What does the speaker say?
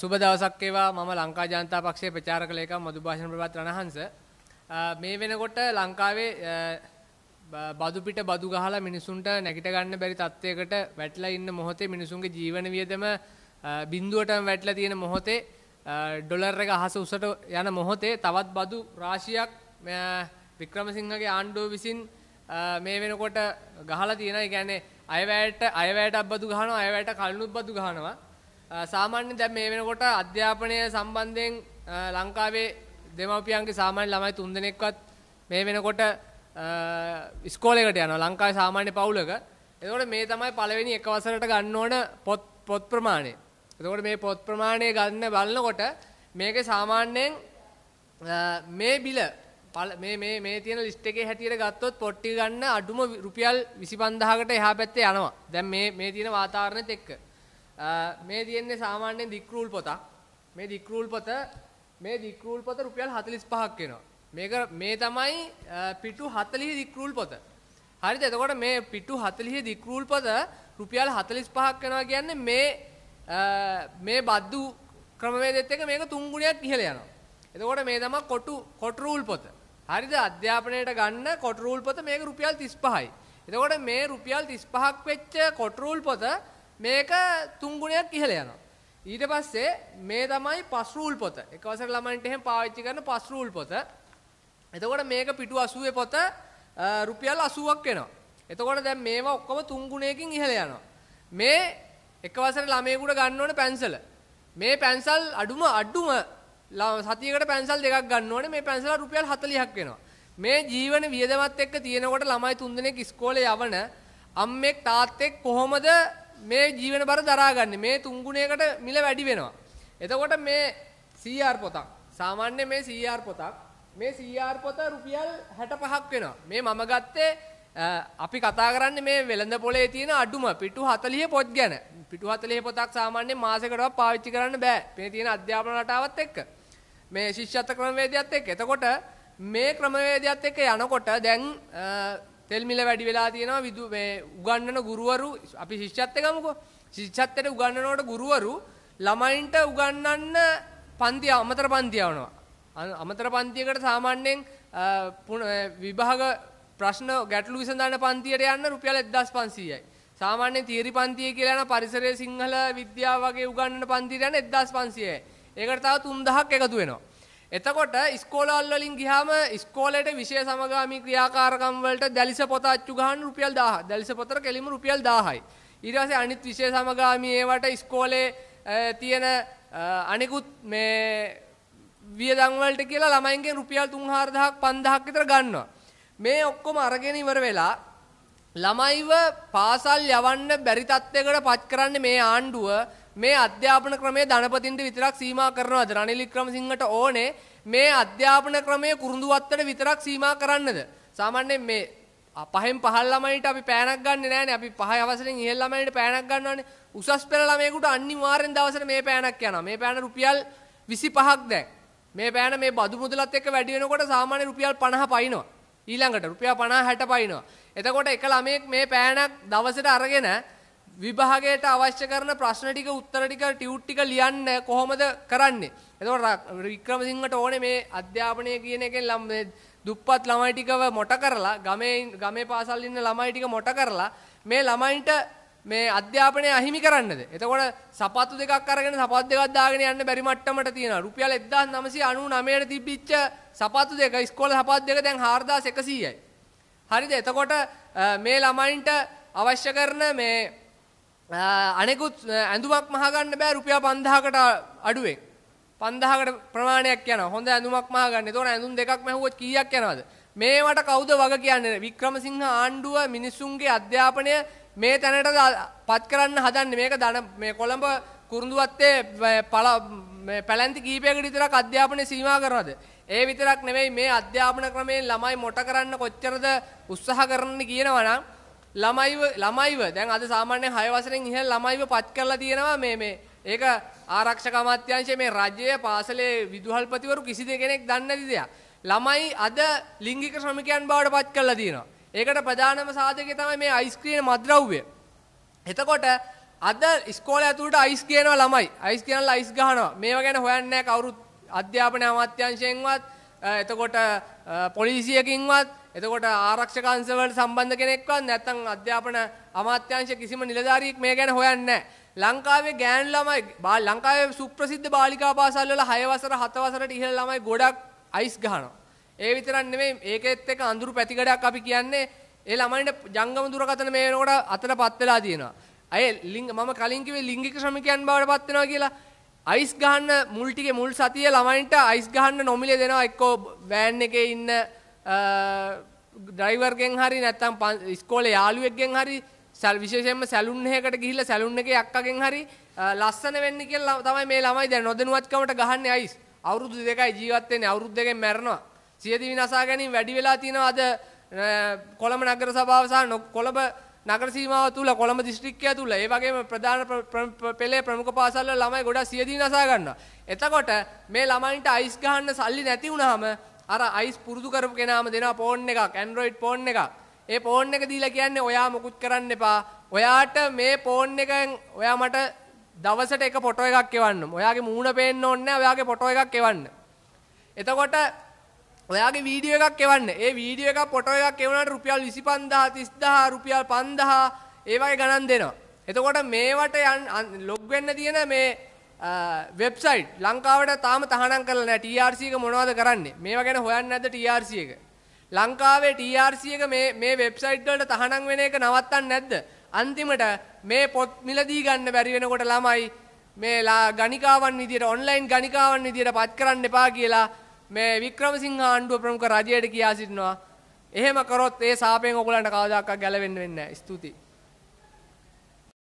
සුබ දවසක් ඒවා මම ලංකා ජනතා පක්ෂයේ ප්‍රචාරක ලේකම් මදුභාෂණ ප්‍රභාත් රණහංස. මේ වෙනකොට ලංකාවේ බදු පිට බදු ගහලා මිනිසුන්ට නැගිට ගන්න බැරි තත්ත්වයකට වැටලා ඉන්න මොහොතේ මිනිසුන්ගේ ජීවන වියදම බිඳුවටම වැටලා තියෙන මොහොතේ ඩොලර් එක අහස උසට යන මොහොතේ තවත් බදු රාශියක් වික්‍රමසිංහගේ ආණ්ඩුව විසින් මේ වෙනකොට ගහලා තියෙනවා. ඒ කියන්නේ අයවැයට අයවැයට අබ්බදු ගහනවා අයවැයට කල්නුත් බදු ගහනවා. සාමාන්‍ය දැන් මේ වෙනකොට අධ්‍යාපනය සම්බන්ධයෙන් ලංකාවේ දෙමව්පියන්ගේ සාමාන්‍ය ළමයි තුන්දෙනෙක්වත් මේ වෙනකොට ඉස්කෝලේකට යනවා ලංකාවේ සාමාන්‍ය පවුලක. එතකොට මේ තමයි පළවෙනි එක වසරට ගන්න ඕන පොත් පොත් ප්‍රමාණය. එතකොට මේ පොත් ප්‍රමාණය ගන්න බලනකොට මේකේ සාමාන්‍යයෙන් මේ බිල මේ මේ මේ තියෙන ලිස්ට් එකේ හැටියට ගත්තොත් පොට්ටි ගන්න අඩුම රුපියල් 25000කට එහා පැත්තේ යනවා. දැන් මේ මේ තියෙන වාතාවරණෙත් එක්ක. මේ තියෙන්නේ සාමාන්‍යයෙන් දික්රූල් පොතක් මේ දික්රූල් පොත මේ දික්රූල් පොත රුපියල් 45ක් වෙනවා මේක මේ තමයි පිටු 40 දික්රූල් පොත හරිද එතකොට මේ පිටු 40 දික්රූල් පොත රුපියල් 45ක් වෙනවා කියන්නේ මේ මේ බද්දු ක්‍රමවේදෙත් එක මේක තුන් ගුණයක් ඉහළ යනවා එතකොට මේ තමයි කොටු කොට රූල් පොත හරිද අධ්‍යාපනයට ගන්න කොට රූල් පොත මේක රුපියල් 35යි එතකොට මේ රුපියල් 35ක් වෙච්ච කොට රූල් පොත මේක තුන් ගුණයක් ඉහළ යනවා. ඊට පස්සේ මේ තමයි පස් රූල් පොත. එකවසර ළමයින්ට එහෙම පාවිච්චි කරන පස් රූල් පොත. එතකොට මේක පිටු 80 පොත රුපියල් 80ක් වෙනවා. එතකොට දැන් මේවා ඔක්කොම තුන් ගුණයකින් ඉහළ යනවා. මේ එකවසර ළමයෙකුට ගන්න ඕන පැන්සල. මේ පැන්සල් අඩුම අඩුම සතියකට පැන්සල් දෙකක් ගන්න ඕනේ. මේ පැන්සල රුපියල් 40ක් වෙනවා. මේ ජීවන වියදමත් එක්ක තියෙනකොට ළමයි තුන්දෙනෙක් ඉස්කෝලේ යවන අම්මෙක් තාත්තෙක් කොහොමද මේ ජීවන බර දරාගන්නේ. මේ තුන් ගුණයකට මිල වැඩි වෙනවා. එතකොට මේ CR පොතක් සාමාන්‍ය මේ CR පොතක් මේ CR පොත රුපියල් 65ක් වෙනවා. මේ මම ගත්තේ අපි කතා කරන්නේ මේ වෙළඳ පොලේ තියෙන අඩුම පිටු 40 පොත් ගැන. පිටු 40 පොතක් සාමාන්‍ය මාසයකටවත් පාවිච්චි කරන්න බෑ. මේ තියෙන අධ්‍යාපන රටාවත් එක්ක. මේ ශිෂ්‍යත්ව ක්‍රමවේදයත් එක්ක. එතකොට මේ ක්‍රමවේදයත් එක්ක යනකොට දැන් තෙල් මිල වැඩි වෙලා තියෙනවා විදු මේ උගන්වන ගුරුවරු අපි ශිෂ්‍යත් එකමකෝ ශිෂ්‍යත්වයට උගන්වනකොට ගුරුවරු ළමයින්ට උගන්වන්න පන්ති අමතර පන්ති යවනවා අමතර පන්තියකට සාමාන්‍යයෙන් විභාග ප්‍රශ්න ගැටලු විසඳන පන්තියට යන්න රුපියල් 1500යි සාමාන්‍ය තියරි පන්තිය කියලා යන පරිසරයේ සිංහල විද්‍යාව වගේ උගන්වන පන්තියට යන 1500යි ඒකට තව 3000ක් එකතු වෙනවා එතකොට ඉස්කෝලවල් වලින් ගියාම ඉස්කෝලේට විෂය සමගාමී ක්‍රියාකාරකම් වලට දැලිස පොත අච්චු ගන්න රුපියල් 1000. දැලිස පොතට කෙලිම රුපියල් 1000යි. ඊට පස්සේ අනිත් විෂය සමගාමී ඒවට ඉස්කෝලේ තියෙන අනිකුත් මේ වියදම් වලට කියලා ළමයින්ගෙන් රුපියල් 3-4000ක් 5000ක් විතර ගන්නවා. මේ ඔක්කොම අරගෙන ඉවර වෙලා ළමයිව පාසල් යවන්න බැරි තත්ත්වයකට පත් කරන්නේ මේ ආණ්ඩුව. මේ අධ්‍යාපන ක්‍රමය ධනපතින්ට විතරක් සීමා කරනවද? රනිල් වික්‍රමසිංහට ඕනේ මේ අධ්‍යාපන ක්‍රමය කුරුඳුවත්තට විතරක් සීමා කරන්නද? සාමාන්‍යයෙන් මේ පහෙන් පහළ ළමයින්ට අපි පෑනක් ගන්නෙ නෑනේ. අපි පහේ අවසරෙන් ඉහළ ළමයින්ට පෑනක් ගන්නවනේ. උසස් පෙළ ළමයෙකුට අනිවාර්යෙන් දවසට මේ පෑනක් යනවා. මේ පෑන රුපියල් 25ක් දැන්. මේ පෑන මේ බදු මුදලත් එක්ක වැඩි වෙනකොට සාමාන්‍ය රුපියල් 50 පයින්නවා. ඊළඟට රුපියල් 50 60 පයින්නවා. එතකොට එක ළමයෙක් මේ පෑනක් දවසට අරගෙන විභාගයට අවශ්‍ය කරන ප්‍රශ්න ටික උත්තර ටික ටියුට් ටික ලියන්න කොහොමද කරන්නේ? එතකොට වික්‍රමසිංහට ඕනේ මේ අධ්‍යාපනය කියන එකෙන් ලම් මේ දුප්පත් ළමයි ටිකව මොට කරලා ගමේ ගමේ පාසල් ඉන්න ළමයි ටික මොට කරලා මේ ළමයින්ට මේ අධ්‍යාපනය අහිමි කරන්නද? එතකොට සපත්තු දෙකක් අරගෙන සපත් දෙකක් දාගෙන යන්න බැරි මට්ටමට තියෙනවා. රුපියල් 1999 ට තිබිච්ච සපත්තු දෙක ඉස්කෝලේ සපත් දෙක දැන් 4100යි. හරිද? එතකොට මේ ළමයින්ට අවශ්‍ය කරන මේ අනෙකුත් ඇඳුමක් මහගන්න බෑ රුපියල් 5000කට අඩුවෙන් 5000කට ප්‍රමාණයක් යනවා හොඳ ඇඳුමක් මහගන්න. ඒතකොට ඇඳුම් දෙකක් මහුවොත් කීයක් යනවද? මේවට කවුද වග කියන්නේ? වික්‍රමසිංහ ආණ්ඩුව මිනිසුන්ගේ අධ්‍යාපනය මේ තැනට පත් කරන්න හදන්නේ. මේක ධන මේ කොළඹ කුරුඳුවත්තේ පළ මේ පැලැන්ති කීපයකට විතරක් අධ්‍යාපනය සීමා කරනවද? ඒ විතරක් නෙමෙයි මේ අධ්‍යාපන ක්‍රමයෙන් ළමයි මොට කරන්න කොච්චරද උත්සාහ කරන්න කියනවා නම් ළමයිව ළමයිව දැන් අද සාමාන්‍යයෙන් 6 වසරෙන් ඉහළ ළමයිව පත් කරලා තියෙනවා මේ මේ ඒක ආරක්ෂක අමාත්‍යාංශයේ මේ රජයේ පාසලේ විදුහල්පතිවරු කිසි දෙකෙනෙක් දන්නේ නැති දෙයක්. ළමයි අද ලිංගික ශ්‍රමිකයන් බවට පත් කරලා තියෙනවා. ඒකට ප්‍රධානම සාධකය තමයි මේ අයිස්ක්‍රීම මද්ද්‍රව්‍ය. එතකොට අද ඉස්කෝලේ ඇතුළට අයිස් කියනවා ළමයි. අයිස් කියනලා අයිස් ගහනවා. මේවා ගැන හොයන්නේ නැහැ කවුරුත් අධ්‍යාපන අමාත්‍යාංශයෙන්වත් එතකොට පොලිසියකින්වත් එතකොට ආරක්ෂක අංශවලට සම්බන්ධ කෙනෙක්වත් නැත්නම් අධ්‍යාපන අමාත්‍යාංශ කිසිම නිලධාරියෙක් මේ ගැන හොයන්නේ ලංකාවේ ගෑන් ළමයි ලංකාවේ සුප්‍රසිද්ධ බාලිකා පාසල් වල 6 වසර 7 වසරට ඉහළ ළමයි ගොඩක් අයිස් ගහනවා. ඒ විතරක් නෙමෙයි ඒකෙත් එක අඳුරු පැතිකඩක් අපි කියන්නේ ඒ ළමයින්ට ජංගම දුරකථන මේ වෙනකොට අතටපත් වෙලා තියෙනවා. අය ලිංග මම කලින් කිව්වේ ලිංගික ශ්‍රමිකයන් බවට පත් වෙනවා කියලා. අයිස් ගහන්න මුල් ටිකේ මුල් සතියේ ළමයින්ට අයිස් ගහන්න නොමිලේ දෙනවා එක්කෝ වෑන් එකේ ඉන්න ඩ්‍රයිවර්ගෙන් හරි නැත්තම් ඉස්කෝලේ යාළුවෙක්ගෙන් හරි සැල් විශේෂයෙන්ම සැලුන් එකකට ගිහිල්ලා සැලුන් එකේ අක්කගෙන් හරි ලස්සන වෙන්න කියලා තමයි මේ ළමයි දැන් නොදෙනුවත්කමට ගහන්නේ අයිස්. අවුරුදු දෙකයි ජීවත් වෙන්නේ අවුරුදු දෙකෙන් මැරෙනවා. සියදිවි නසා ගැනීම වැඩි වෙලා තියෙනවා අද කොළඹ නගර සභාව සහ කොළඹ නගර සීමාව තුල කොළඹ දිස්ත්‍රික්කය තුල ඒ වගේම ප්‍රධාන පෙළේ ප්‍රමුඛ පාසල්වල ළමයි ගොඩාක් සියදිවි නසා ගන්නවා. එතකොට මේ ළමයින්ට අයිස් ගහන්න සල්ලි නැති වුනහම අර අයිස් පුරුදු කරපු කෙනාම දෙනවා ෆෝන් එකක් ඇන්ඩ්‍රොයිඩ් ෆෝන් එකක්. ඒ ෆෝන් එක දීලා කියන්නේ ඔයා මුකුත් කරන්න එපා. ඔයාට මේ ෆෝන් එකෙන් ඔයා මට දවසට එක ෆොටෝ එකක් එවන්න. ඔයාගේ මූණ පේන්න ඕනේ නැහැ. ඔයාගේ ෆොටෝ එකක් එවන්න. එතකොට ඔයාගේ වීඩියෝ එකක් එවන්න. ඒ වීඩියෝ එකක් ෆොටෝ එකක් එවුණාට රුපියල් 25000 30000 රුපියල් 5000 ඒ වගේ ගණන් දෙනවා. එතකොට මේවට ලොග් වෙන්න තියෙන මේ වෙබ්සයිට් ලංකාවට තාම තහනම් කරලා නැහැ TRC එක මොනවද කරන්නේ මේවා ගැන හොයන්නේ නැද්ද TRC එක ලංකාවේ TRC එක මේ මේ වෙබ්සයිට් වලට තහනම් වෙන එක නවත්තන්නේ නැද්ද අන්තිමට මේ පොත් මිලදී ගන්න බැරි වෙනකොට ළමයි මේ ගණිකාවන් විදියට ඔන්ලයින් ගණිකාවන් විදියට පත් කරන්න එපා කියලා මේ වික්‍රමසිංහ ආණ්ඩුව ප්‍රමුඛ රජයට කියා සිටිනවා එහෙම කරොත් ඒ සාපෙන් ඔයගලන්ට කවදාකවත් ගැලවෙන්න වෙන්නේ නැහැ ස්තුතියි